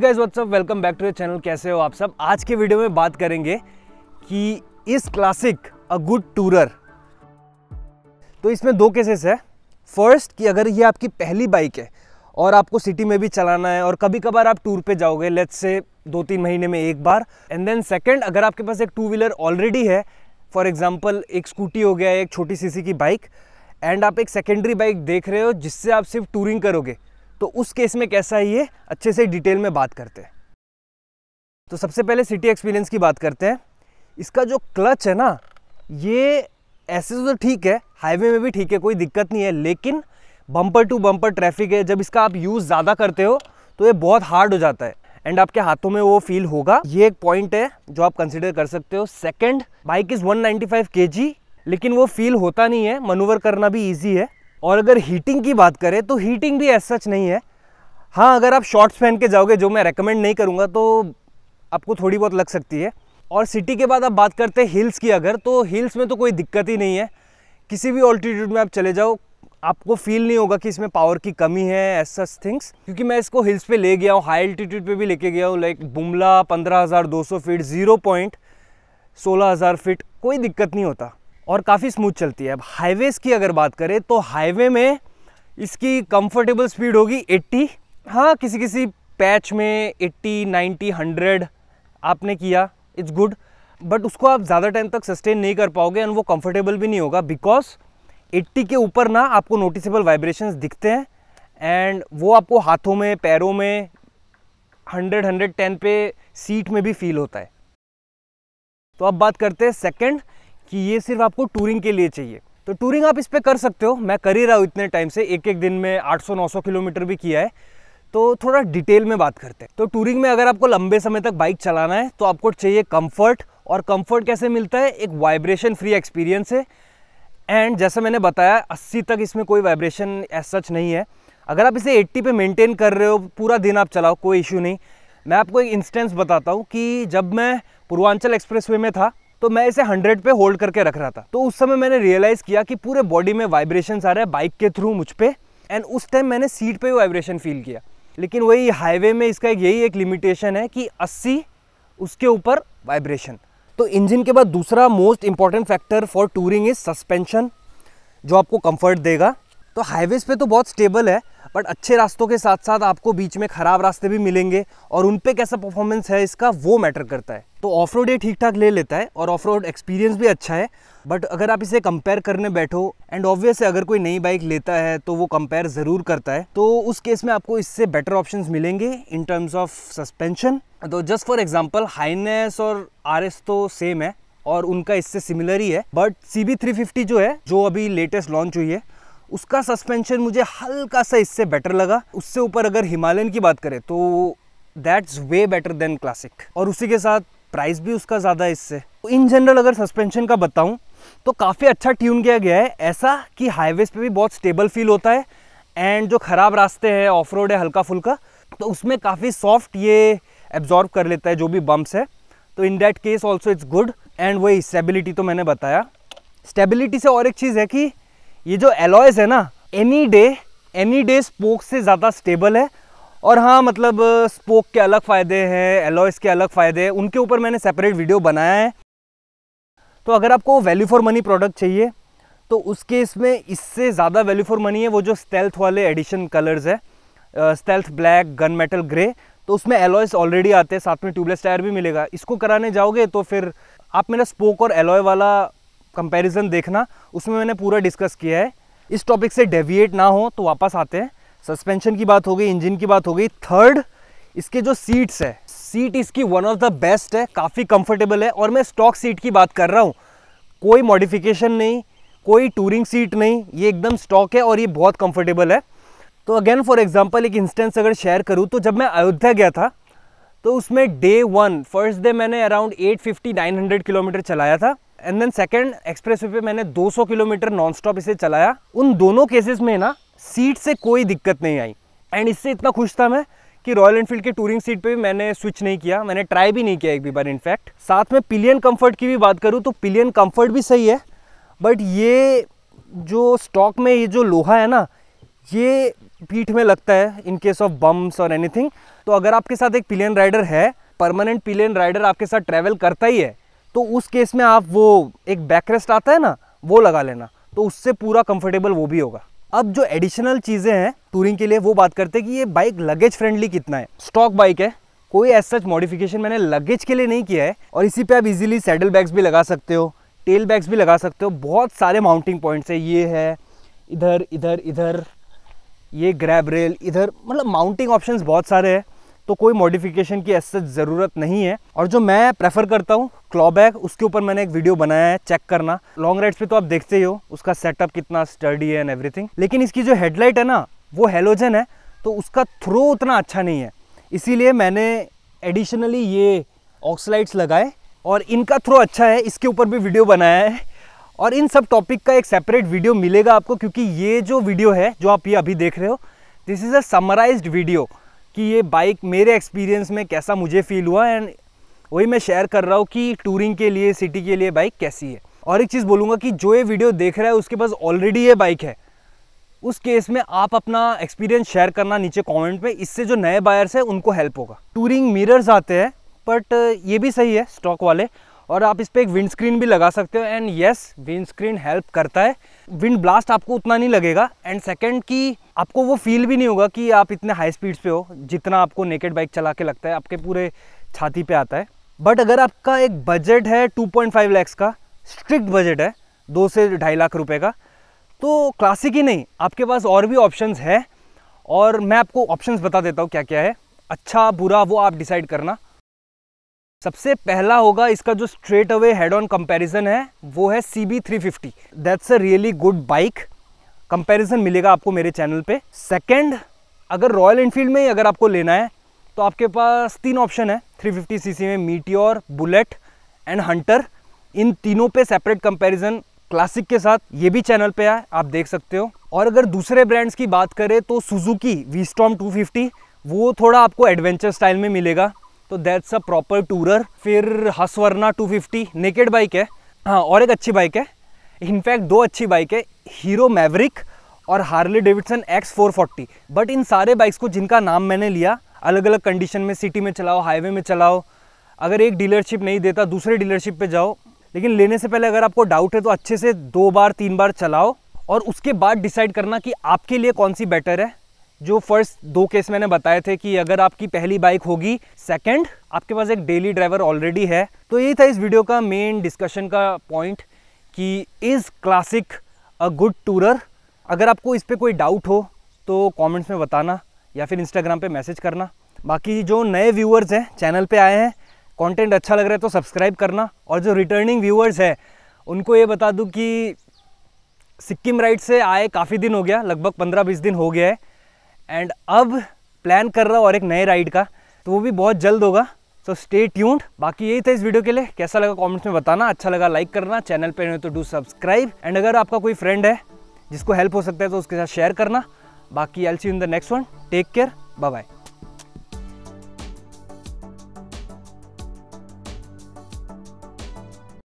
guys what's up welcome back to your channel कैसे हो आप सब आज के वीडियो में बात करेंगे कि इस क्लासिक अ गुड टूरर तो इसमें दो केसेस है फर्स्ट कि अगर ये आपकी पहली बाइक है और आपको सिटी में भी चलाना है और कभी कभार आप टूर पे जाओगे लेट्स से दो तीन महीने में एक बार एंड देन सेकेंड अगर आपके पास एक टू व्हीलर ऑलरेडी है फॉर एग्जाम्पल एक स्कूटी हो गया एक छोटी सी की बाइक एंड आप एक सेकेंडरी बाइक देख रहे हो जिससे आप सिर्फ टूरिंग करोगे तो उस केस में कैसा है ये अच्छे से डिटेल में बात करते हैं तो सबसे पहले सिटी एक्सपीरियंस की बात करते हैं इसका जो क्लच है ना ये ऐसे तो ठीक है हाईवे में भी ठीक है कोई दिक्कत नहीं है लेकिन बम्पर टू बम्पर ट्रैफिक है जब इसका आप यूज़ ज़्यादा करते हो तो ये बहुत हार्ड हो जाता है एंड आपके हाथों में वो फील होगा ये एक पॉइंट है जो आप कंसिडर कर सकते हो सेकेंड बाइक इज़ 195 नाइन्टी लेकिन वो फील होता नहीं है मनूवर करना भी ईजी है और अगर हीटिंग की बात करें तो हीटिंग भी एज सच नहीं है हाँ अगर आप शॉर्ट्स पहन के जाओगे जो मैं रेकमेंड नहीं करूँगा तो आपको थोड़ी बहुत लग सकती है और सिटी के बाद आप बात करते हैं हिल्स की अगर तो हिल्स में तो कोई दिक्कत ही नहीं है किसी भी ऑल्टीट्यूड में आप चले जाओ आपको फील नहीं होगा कि इसमें पावर की कमी है एस सच थिंग्स क्योंकि मैं इसको हिल्स पे ले गया हूँ हाई अल्टीट्यूड पे भी लेके गया हूँ लाइक बुमला पंद्रह हज़ार दो सौ फीट जीरो पॉइंट सोलह हज़ार फीट कोई दिक्कत नहीं होता और काफ़ी स्मूथ चलती है अब हाईवेज़ की अगर बात करें तो हाईवे में इसकी कंफर्टेबल स्पीड होगी 80 हाँ किसी किसी पैच में 80 90 100 आपने किया इट्स गुड बट उसको आप ज़्यादा टाइम तक सस्टेन नहीं कर पाओगे एंड वो कंफर्टेबल भी नहीं होगा बिकॉज 80 के ऊपर ना आपको नोटिसेबल वाइब्रेशंस दिखते हैं एंड वो आपको हाथों में पैरों में 100 110 पे सीट में भी फील होता है तो अब बात करते हैं सेकंड कि ये सिर्फ आपको टूरिंग के लिए चाहिए तो टूरिंग आप इस पर कर सकते हो मैं कर ही रहा हूँ इतने टाइम से एक एक दिन में 800-900 किलोमीटर भी किया है तो थोड़ा डिटेल में बात करते हैं तो टूरिंग में अगर आपको लंबे समय तक बाइक चलाना है तो आपको चाहिए कम्फर्ट और कम्फ़र्ट कैसे मिलता है एक वाइब्रेशन फ्री एक्सपीरियंस है एंड जैसे मैंने बताया अस्सी तक इसमें कोई वाइब्रेशन एज सच नहीं है अगर आप इसे एट्टी पे मेंटेन कर रहे हो पूरा दिन आप चलाओ कोई इशू नहीं मैं आपको एक इंस्टेंस बताता हूँ कि जब मैं पूर्वांचल एक्सप्रेसवे में था तो मैं इसे हंड्रेड पे होल्ड करके रख रहा था तो उस समय मैंने रियलाइज़ किया कि पूरे बॉडी में वाइब्रेशन आ रहा है बाइक के थ्रू मुझ पर एंड उस टाइम मैंने सीट पर वाइब्रेशन फील किया लेकिन वही हाईवे में इसका यही एक लिमिटेशन है कि अस्सी उसके ऊपर वाइब्रेशन तो इंजन के बाद दूसरा most important factor for touring is suspension जो आपको कंफर्ट देगा तो हाईवेज़ पे तो बहुत स्टेबल है बट अच्छे रास्तों के साथ साथ आपको बीच में ख़राब रास्ते भी मिलेंगे और उन पर कैसा परफॉर्मेंस है इसका वो मैटर करता है तो ऑफ रोड ये ठीक ठाक ले लेता है और ऑफ रोड एक्सपीरियंस भी अच्छा है बट अगर आप इसे कंपेयर करने बैठो एंड ऑब्वियस अगर कोई नई बाइक लेता है तो वो कंपेयर ज़रूर करता है तो उस केस में आपको इससे बेटर ऑप्शंस मिलेंगे इन टर्म्स ऑफ सस्पेंशन तो जस्ट फॉर एग्जांपल हाइनेस और आर तो सेम है और उनका इससे सिमिलर ही है but C B three fifty जो है जो अभी लेटेस्ट लॉन्च हुई है उसका सस्पेंशन मुझे हल्का सा इससे बेटर लगा उससे ऊपर अगर हिमालयन की बात करें तो that's way better than Classic और उसी के साथ प्राइस भी उसका ज़्यादा है इससे इन जनरल अगर सस्पेंशन का बताऊँ तो काफ़ी अच्छा ट्यून किया गया है ऐसा कि हाईवेज पे भी बहुत स्टेबल फील होता है एंड जो ख़राब रास्ते हैं ऑफ रोड है हल्का फुल्का तो उसमें काफ़ी सॉफ्ट ये एब्जॉर्ब कर लेता है जो भी बम्प्स है तो in that case also it's good and वही स्टेबिलिटी तो मैंने बताया स्टेबिलिटी से और एक चीज़ है कि ये जो एलॉयज़ है ना any day any day spoke से ज़्यादा स्टेबल है और हाँ मतलब स्पोक के अलग फ़ायदे हैं एलॉयज़ के अलग फ़ायदे हैं उनके ऊपर मैंने सेपरेट वीडियो बनाया है तो अगर आपको वैल्यू फॉर मनी प्रोडक्ट चाहिए तो उस केस में इससे ज़्यादा वैल्यू फॉर मनी है वो जो स्टेल्थ वाले एडिशन कलर्स है stealth black gunmetal grey तो उसमें एलॉयस ऑलरेडी आते हैं साथ में ट्यूबलेस टायर भी मिलेगा इसको कराने जाओगे तो फिर आप मेरा स्पोक और एलॉय वाला कंपैरिजन देखना उसमें मैंने पूरा डिस्कस किया है इस टॉपिक से डेविएट ना हो तो वापस आते हैं सस्पेंशन की बात हो गई इंजन की बात हो गई थर्ड इसके जो सीट्स है सीट इसकी वन ऑफ द बेस्ट है काफ़ी कंफर्टेबल है और मैं स्टॉक सीट की बात कर रहा हूँ कोई मॉडिफिकेशन नहीं कोई टूरिंग सीट नहीं ये एकदम स्टॉक है और ये बहुत कंफर्टेबल है तो अगेन फॉर एग्जांपल एक इंस्टेंस अगर शेयर करूँ तो जब मैं अयोध्या गया था तो उसमें डे वन फर्स्ट डे मैंने अराउंड 850 900 किलोमीटर चलाया था and then second expressway पे मैंने 200 किलोमीटर नॉन स्टॉप इसे चलाया उन दोनों केसेस में ना सीट से कोई दिक्कत नहीं आई एंड इससे इतना खुश था मैं कि रॉयल एनफील्ड की टूरिंग सीट पे भी मैंने स्विच नहीं किया मैंने ट्राई भी नहीं किया एक भी बार इनफैक्ट साथ में पिलियन कम्फर्ट की भी बात करूँ तो पिलियन कम्फर्ट भी सही है बट ये जो स्टॉक में ये जो लोहा है ना ये पीठ में लगता है इन केस ऑफ बम्स और एनीथिंग तो अगर आपके साथ एक पिलियन राइडर है परमानेंट पिलियन राइडर आपके साथ ट्रैवल करता ही है तो उस केस में आप वो एक बैकरेस्ट आता है ना वो लगा लेना तो उससे पूरा कंफर्टेबल वो भी होगा अब जो एडिशनल चीज़ें हैं टूरिंग के लिए वो बात करते हैं कि ये बाइक लगेज फ्रेंडली कितना है स्टॉक बाइक है कोई एज सच मॉडिफिकेशन मैंने लगेज के लिए नहीं किया है और इसी पे आप इजीली सैडल बैग्स भी लगा सकते हो टेल बैग्स भी लगा सकते हो बहुत सारे माउंटिंग पॉइंट्स है ये है इधर इधर इधर ये ग्रैब रेल इधर मतलब माउंटिंग ऑप्शंस बहुत सारे हैं तो कोई मॉडिफिकेशन की एज सच ज़रूरत नहीं है और जो मैं प्रेफर करता हूँ क्लॉबैक उसके ऊपर मैंने एक वीडियो बनाया है चेक करना लॉन्ग राइड्स पे तो आप देखते ही हो उसका सेटअप कितना स्टडी है एंड एवरीथिंग लेकिन इसकी जो हेडलाइट है ना वो हेलोजन है तो उसका थ्रो उतना अच्छा नहीं है इसीलिए मैंने एडिशनली ये ऑक्सलाइट्स लगाए और इनका थ्रो अच्छा है इसके ऊपर भी वीडियो बनाया है और इन सब टॉपिक का एक सेपरेट वीडियो मिलेगा आपको क्योंकि ये जो वीडियो है जो आप ये अभी देख रहे हो this is a summarized video कि ये बाइक मेरे एक्सपीरियंस में कैसा मुझे फील हुआ एंड वही मैं शेयर कर रहा हूँ कि टूरिंग के लिए सिटी के लिए बाइक कैसी है और एक चीज़ बोलूँगा कि जो ये वीडियो देख रहा है उसके पास ऑलरेडी ये बाइक है उस केस में आप अपना एक्सपीरियंस शेयर करना नीचे कमेंट में इससे जो नए बायर्स हैं उनको हेल्प होगा टूरिंग मिरर्स आते हैं बट ये भी सही है स्टॉक वाले और आप इस पर एक विंड स्क्रीन भी लगा सकते हो and yes windscreen help करता है विंड ब्लास्ट आपको उतना नहीं लगेगा एंड सेकेंड कि आपको वो फील भी नहीं होगा कि आप इतने हाई स्पीड्स पे हो जितना आपको नेकेड बाइक चला के लगता है आपके पूरे छाती पर आता है बट अगर आपका एक बजट है 2.5 लैक्स का स्ट्रिक्ट बजट है दो से ढाई लाख रुपए का तो क्लासिक ही नहीं आपके पास और भी ऑप्शंस है और मैं आपको ऑप्शंस बता देता हूँ क्या क्या है अच्छा बुरा वो आप डिसाइड करना सबसे पहला होगा इसका जो straight away head on comparison है वो है C B three fifty that's a really good bike comparison मिलेगा आपको मेरे चैनल पे सेकंड अगर रॉयल इनफील्ड में ही अगर आपको लेना है तो आपके पास तीन ऑप्शन है 350 सीसी में मीटियोर बुलेट एंड हंटर इन तीनों पे सेपरेट कंपैरिजन क्लासिक के साथ ये भी चैनल पे है आप देख सकते हो और अगर दूसरे ब्रांड्स की बात करें तो सुजुकी वी स्टॉम टू वो थोड़ा आपको एडवेंचर स्टाइल में मिलेगा तो दैट्स अ प्रॉपर टूरर फिर हसवरना 250 नेकेड बाइक है हाँ और एक अच्छी बाइक है इनफैक्ट दो अच्छी बाइक है हीरो मैवरिक और Harley Davidson X four but इन सारे बाइक्स को जिनका नाम मैंने लिया अलग अलग कंडीशन में सिटी में चलाओ हाईवे में चलाओ अगर एक डीलरशिप नहीं देता दूसरे डीलरशिप पे जाओ लेकिन लेने से पहले अगर आपको डाउट है तो अच्छे से दो बार तीन बार चलाओ और उसके बाद डिसाइड करना कि आपके लिए कौन सी बेटर है जो फर्स्ट दो केस मैंने बताए थे कि अगर आपकी पहली बाइक होगी सेकंड आपके पास एक डेली ड्राइवर ऑलरेडी है तो यही था इस वीडियो का मेन डिस्कशन का पॉइंट कि is Classic a good tourer अगर आपको इस पर कोई डाउट हो तो कमेंट्स में बताना या फिर इंस्टाग्राम पे मैसेज करना बाकी जो नए व्यूअर्स हैं चैनल पे आए हैं कंटेंट अच्छा लग रहा है तो सब्सक्राइब करना और जो रिटर्निंग व्यूअर्स हैं उनको ये बता दूँ कि सिक्किम राइड से आए काफ़ी दिन हो गया लगभग पंद्रह बीस दिन हो गया है एंड अब प्लान कर रहा हूँ और एक नए राइड का तो वो भी बहुत जल्द होगा सो स्टे ट्यून्ड बाकी यही था इस वीडियो के लिए कैसा लगा कमेंट्स में बताना अच्छा लगा लाइक करना चैनल पर नहीं तो डू सब्सक्राइब एंड अगर आपका कोई फ्रेंड है जिसको हेल्प हो सकता है तो उसके साथ शेयर करना बाकी I'll see in the next one take care bye bye